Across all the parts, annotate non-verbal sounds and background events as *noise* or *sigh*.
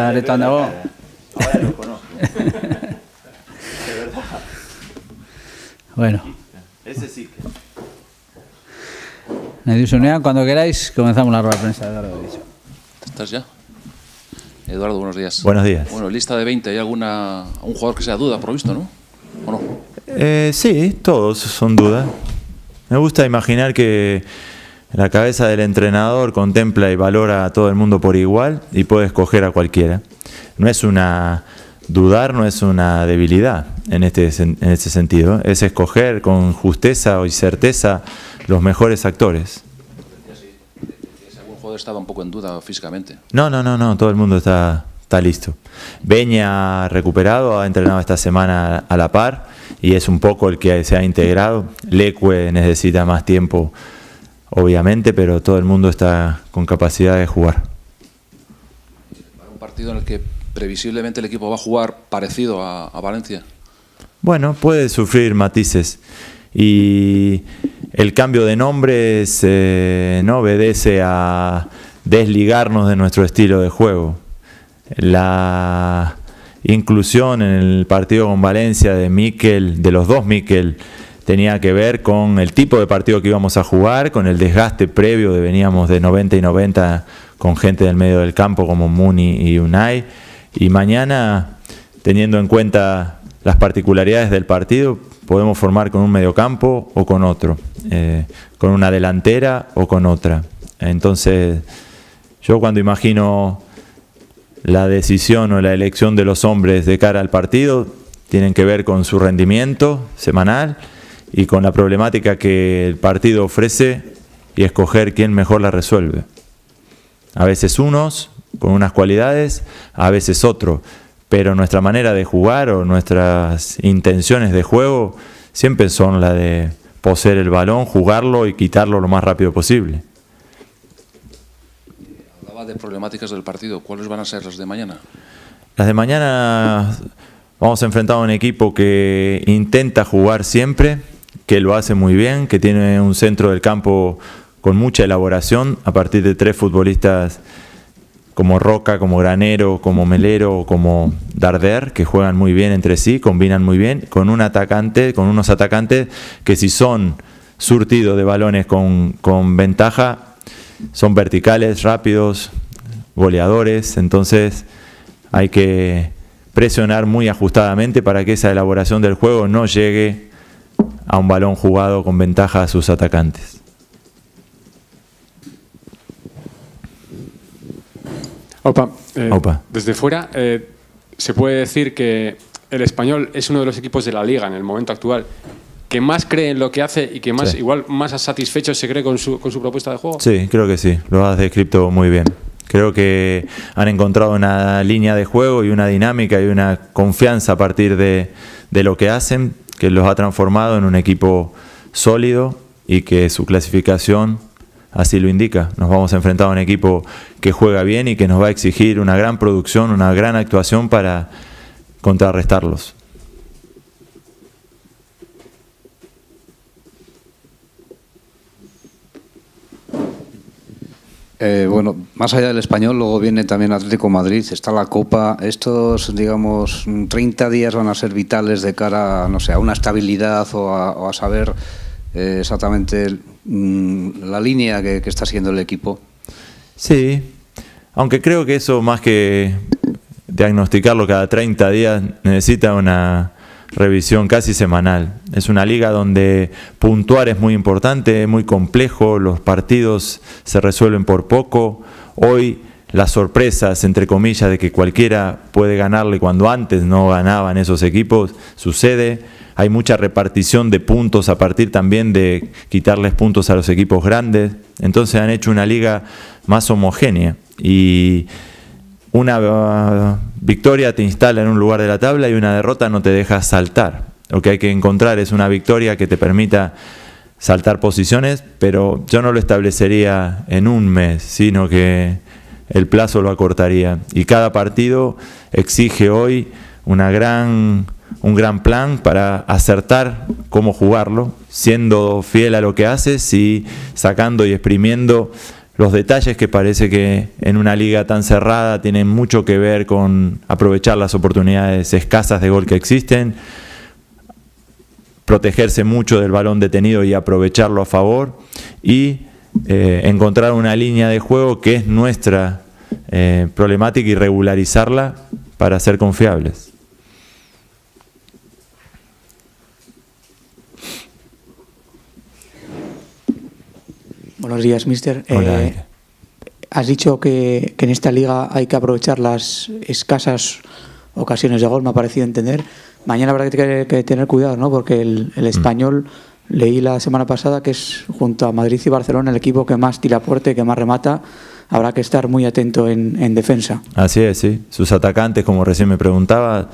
Ah, Ahora lo *laughs* de verdad. Bueno. Ese sí cuando queráis, comenzamos la rueda de prensa de Eduardo ¿Estás ya? Eduardo, buenos días. Buenos días. Bueno, lista de 20. ¿Hay alguna, un jugador que sea duda provisto, no? ¿O no? Eh, sí, todos son dudas Me gusta imaginar que la cabeza del entrenador contempla y valora a todo el mundo por igual y puede escoger a cualquiera. No es una dudar, no es una debilidad en este en ese sentido, es escoger con justeza y certeza los mejores actores. ¿Algún jugador estaba un poco en duda físicamente? No, no, no, no, todo el mundo está está listo. Beña recuperado, ha entrenado esta semana a la par y es un poco el que se ha integrado. Leque necesita más tiempo obviamente, pero todo el mundo está con capacidad de jugar. ¿Un partido en el que previsiblemente el equipo va a jugar parecido a, Valencia? Bueno, puede sufrir matices y el cambio de nombres eh, no obedece a desligarnos de nuestro estilo de juego. La inclusión en el partido con Valencia de Miquel, de los dos Miquel, tenía que ver con el tipo de partido que íbamos a jugar, con el desgaste previo de veníamos de 90 y 90 con gente del medio del campo como Muni y Unai. Y mañana, teniendo en cuenta las particularidades del partido, podemos formar con un mediocampo o con otro, eh, con una delantera o con otra. Entonces, yo cuando imagino la decisión o la elección de los hombres de cara al partido, tienen que ver con su rendimiento semanal y con la problemática que el partido ofrece y escoger quién mejor la resuelve. A veces unos con unas cualidades, a veces otro, pero nuestra manera de jugar o nuestras intenciones de juego siempre son la de poseer el balón, jugarlo y quitarlo lo más rápido posible. Hablaba de problemáticas del partido, ¿cuáles van a ser las de mañana? Las de mañana vamos a enfrentar a un equipo que intenta jugar siempre, que lo hace muy bien, que tiene un centro del campo con mucha elaboración a partir de tres futbolistas como Roca, como Granero, como Melero, como Darder, que juegan muy bien entre sí, combinan muy bien, con un atacante, con unos atacantes que si son surtidos de balones con, con ventaja, son verticales, rápidos, goleadores, entonces hay que presionar muy ajustadamente para que esa elaboración del juego no llegue a un balón jugado con ventaja a sus atacantes. Opa, eh, desde fuera eh, se puede decir que el español es uno de los equipos de la liga en el momento actual que más cree en lo que hace y que más igual más satisfecho se cree con su, con su propuesta de juego. Sí, creo que sí, lo has descrito muy bien. Creo que han encontrado una línea de juego y una dinámica y una confianza a partir de, de lo que hacen que los ha transformado en un equipo sólido y que su clasificación así lo indica. Nos vamos a enfrentar a un equipo que juega bien y que nos va a exigir una gran producción, una gran actuación para contrarrestarlos. Eh, bueno, más allá del español, luego viene también Atlético Madrid, está la Copa. Estos, digamos, 30 días van a ser vitales de cara, no sé, a una estabilidad o a, saber eh, exactamente mm, la línea que, está siguiendo el equipo. Sí, aunque creo que eso más que diagnosticarlo cada 30 días necesita una, revisión casi semanal. Es una liga donde puntuar es muy importante, es muy complejo, los partidos se resuelven por poco. Hoy las sorpresas, entre comillas, de que cualquiera puede ganarle cuando antes no ganaban esos equipos, sucede. Hay mucha repartición de puntos a partir también de quitarles puntos a los equipos grandes. Entonces han hecho una liga más homogénea y una uh, victoria te instala en un lugar de la tabla y una derrota no te deja saltar. Lo que hay que encontrar es una victoria que te permita saltar posiciones, pero yo no lo establecería en un mes, sino que el plazo lo acortaría. Y cada partido exige hoy una gran, un gran plan para acertar cómo jugarlo, siendo fiel a lo que haces y sacando y exprimiendo los detalles que parece que en una liga tan cerrada tienen mucho que ver con aprovechar las oportunidades escasas de gol que existen, protegerse mucho del balón detenido y aprovecharlo a favor y eh, encontrar una línea de juego que es nuestra eh, problemática y regularizarla para ser confiables. Buenos días, mister. Hola, eh, has dicho que, en esta liga hay que aprovechar las escasas ocasiones de gol, me ha parecido entender. Mañana habrá que, tener cuidado, ¿no? Porque el, mm. español, leí la semana pasada que es junto a Madrid y Barcelona el equipo que más tira que más remata. Habrá que estar muy atento en, en defensa. Así es, sí. Sus atacantes, como recién me preguntaba,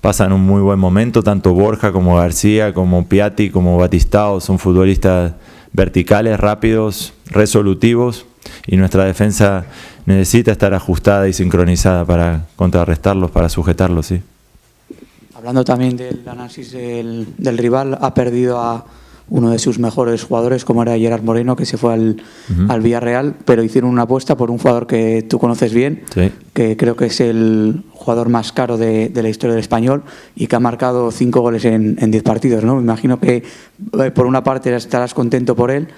pasan un muy buen momento, tanto Borja como García, como Piatti, como Batistao, son futbolistas verticales, rápidos, resolutivos y nuestra defensa necesita estar ajustada y sincronizada para contrarrestarlos, para sujetarlos, sí. Hablando también del análisis del, del rival, ha perdido a uno de sus mejores jugadores, como era Gerard Moreno, que se fue al, Villarreal, pero hicieron una apuesta por un jugador que tú conoces bien, que creo que es el jugador más caro de, la historia del español y que ha marcado cinco goles en, 10 diez partidos. ¿no? Me imagino que eh, por una parte estarás contento por él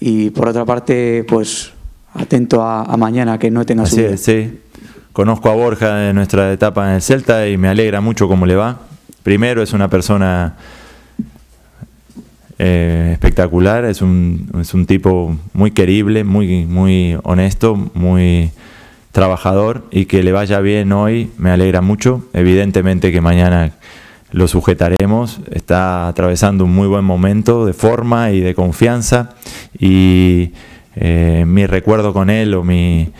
y por otra parte, pues atento a, mañana que no tenga su sí. Conozco a Borja de nuestra etapa en el Celta y me alegra mucho cómo le va. Primero es una persona eh, espectacular, es un, es un tipo muy querible, muy, muy honesto, muy trabajador y que le vaya bien hoy me alegra mucho. Evidentemente que mañana lo sujetaremos, está atravesando un muy buen momento de forma y de confianza y eh, mi recuerdo con él o mi,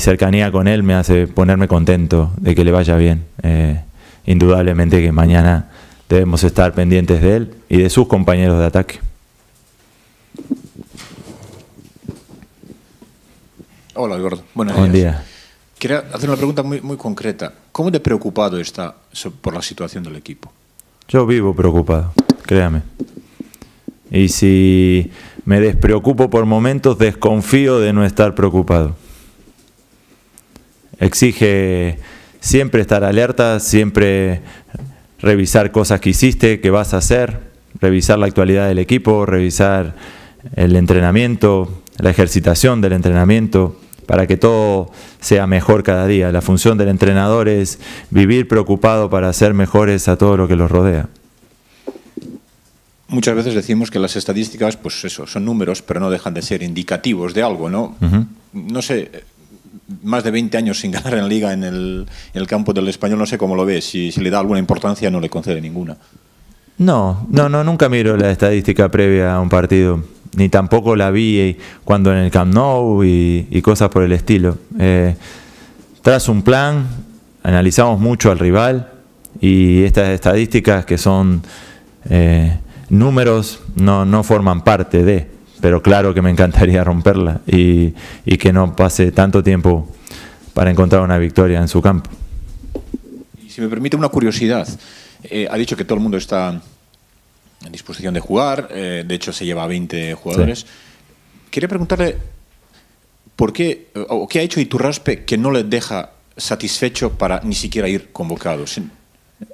cercanía con él me hace ponerme contento de que le vaya bien. Eh, indudablemente que mañana Debemos estar pendientes de él y de sus compañeros de ataque. Hola, Gordo. Buenos Buen día. Quería hacer una pregunta muy, muy concreta. ¿Cómo de preocupado está por la situación del equipo? Yo vivo preocupado, créame. Y si me despreocupo por momentos, desconfío de no estar preocupado. Exige siempre estar alerta, siempre revisar cosas que hiciste, que vas a hacer, revisar la actualidad del equipo, revisar el entrenamiento, la ejercitación del entrenamiento, para que todo sea mejor cada día. La función del entrenador es vivir preocupado para ser mejores a todo lo que los rodea. Muchas veces decimos que las estadísticas, pues eso, son números, pero no dejan de ser indicativos de algo, ¿no? No sé, más de 20 años sin *laughs* ganar en Liga en el, campo del español, no sé cómo lo ves, si, le da alguna importancia no le concede ninguna. No, no, no, nunca miro la estadística previa a un partido, ni tampoco la vi eh, cuando en el Camp Nou y, cosas por el estilo. Eh, tras un plan, analizamos mucho al rival y estas estadísticas que son eh, números no forman parte de pero claro que me encantaría romperla y, que no pase tanto tiempo para encontrar una victoria en su campo. Y si me permite una curiosidad, eh, ha dicho que todo el mundo está en disposición de jugar, eh, de hecho se lleva 20 jugadores. Quería preguntarle por qué, o qué ha hecho Iturraspe que no le deja satisfecho para ni siquiera ir convocado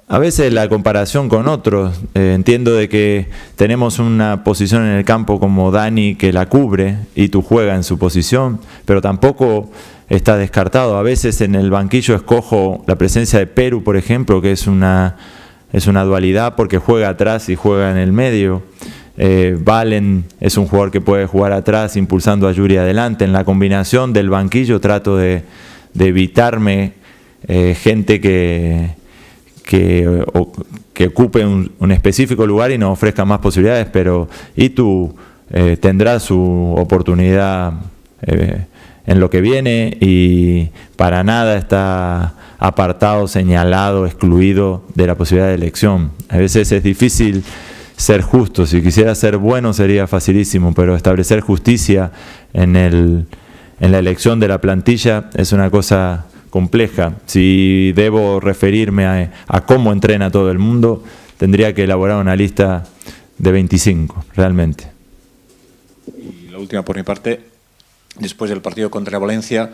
a veces la comparación con otros. Eh, entiendo de que tenemos una posición en el campo como Dani que la cubre y tú juegas en su posición, pero tampoco está descartado. A veces en el banquillo escojo la presencia de Perú, por ejemplo, que es una, es una dualidad porque juega atrás y juega en el medio. Eh, Valen es un jugador que puede jugar atrás impulsando a Yuri adelante. En la combinación del banquillo trato de, evitarme eh, gente que que, que ocupe un, específico lugar y nos ofrezca más posibilidades, pero Itu eh, tendrá su oportunidad eh, en lo que viene y para nada está apartado, señalado, excluido de la posibilidad de elección. A veces es difícil ser justo, si quisiera ser bueno sería facilísimo, pero establecer justicia en, el, en la elección de la plantilla es una cosa compleja. Si debo referirme a, cómo entrena todo el mundo, tendría que elaborar una lista de 25, realmente. Y la última por mi parte, después del partido contra Valencia,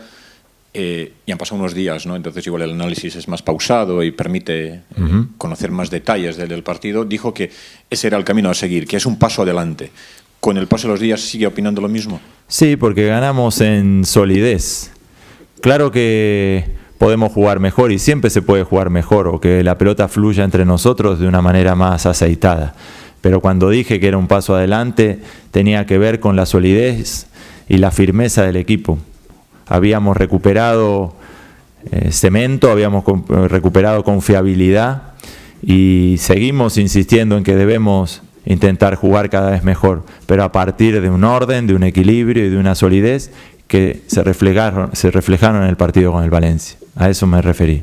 eh, y han pasado unos días, ¿no? Entonces igual el análisis es más pausado y permite eh, conocer más detalles del, del, partido. Dijo que ese era el camino a seguir, que es un paso adelante. ¿Con el paso de los días sigue opinando lo mismo? Sí, porque ganamos en solidez. Claro que podemos jugar mejor y siempre se puede jugar mejor o que la pelota fluya entre nosotros de una manera más aceitada. Pero cuando dije que era un paso adelante, tenía que ver con la solidez y la firmeza del equipo. Habíamos recuperado eh, cemento, habíamos recuperado confiabilidad y seguimos insistiendo en que debemos intentar jugar cada vez mejor, pero a partir de un orden, de un equilibrio y de una solidez que se reflejaron, se reflejaron en el partido con el Valencia. A eso me referí.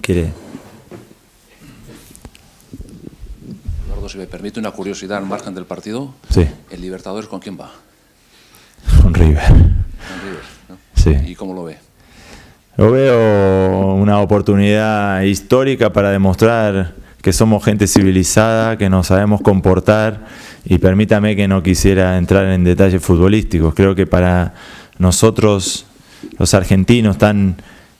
¿Quiere? Eduardo, si me permite una curiosidad al margen del partido. Sí. ¿El Libertadores con quién va? Con River. ¿Y cómo lo ve? Lo veo una oportunidad histórica para demostrar que somos gente civilizada, que nos sabemos comportar y permítame que no quisiera entrar en detalles futbolísticos. Creo que para nosotros, los argentinos, tan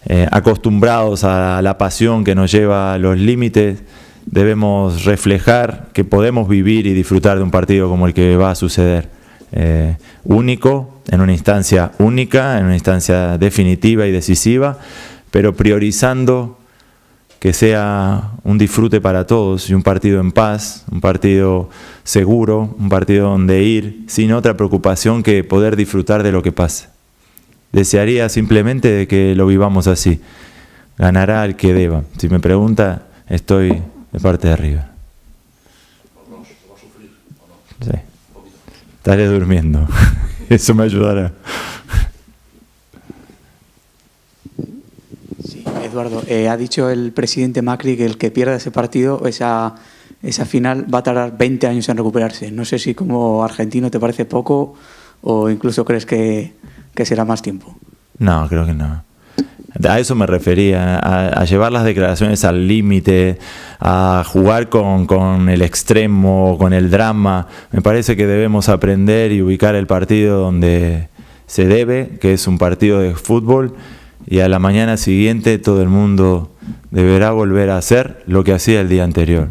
eh, acostumbrados a la pasión que nos lleva a los límites, debemos reflejar que podemos vivir y disfrutar de un partido como el que va a suceder. Eh, único, en una instancia única, en una instancia definitiva y decisiva, pero priorizando que sea un disfrute para todos y un partido en paz, un partido seguro, un partido donde ir, sin otra preocupación que poder disfrutar de lo que pase. Desearía simplemente que lo vivamos así. Ganará el que deba. Si me pregunta, estoy de parte de arriba. Sí. Estaré durmiendo. *laughs* Eso me ayudará. Eduardo, eh, ha dicho el presidente Macri que el que pierda ese partido, esa, esa final, va a tardar 20 años en recuperarse. No sé si como argentino te parece poco o incluso crees que, será más tiempo. No, creo que no. A eso me refería, a, llevar las declaraciones al límite, a jugar con, con, el extremo, con el drama. Me parece que debemos aprender y ubicar el partido donde se debe, que es un partido de fútbol y a la mañana siguiente todo el mundo deberá volver a hacer lo que hacía el día anterior.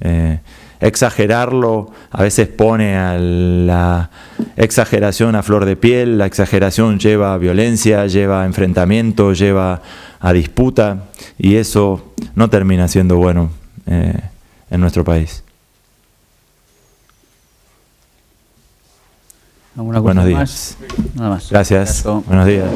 Eh, exagerarlo a veces pone a la exageración a flor de piel, la exageración lleva a violencia, lleva a enfrentamiento, lleva a disputa y eso no termina siendo bueno eh, en nuestro país. Buenos días. Gracias. Buenos días.